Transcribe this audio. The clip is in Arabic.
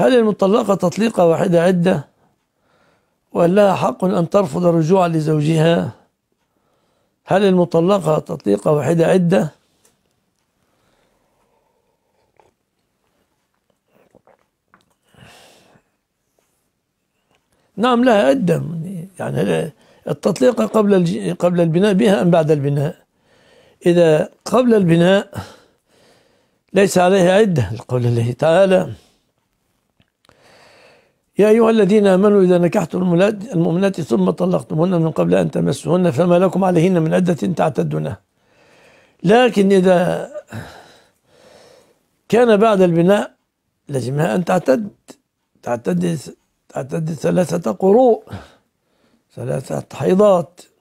هل المطلقة تطليقة واحدة عدة وهل لها حق أن ترفض الرجوع لزوجها هل المطلقة تطليقة واحدة عدة نعم لها عدة يعني التطليقة قبل قبل البناء بها أم بعد البناء إذا قبل البناء ليس عليها عدة لقول الله تعالى يا أيها الذين آمنوا إذا نكحتم المؤمنات ثم طلقتمهن من قبل أن تمسهن فما لكم عليهن من عدة تعتدونها لكن إذا كان بعد البناء لازمها أن تعتد تعتد تعتد ثلاثة قروء ثلاثة حيضات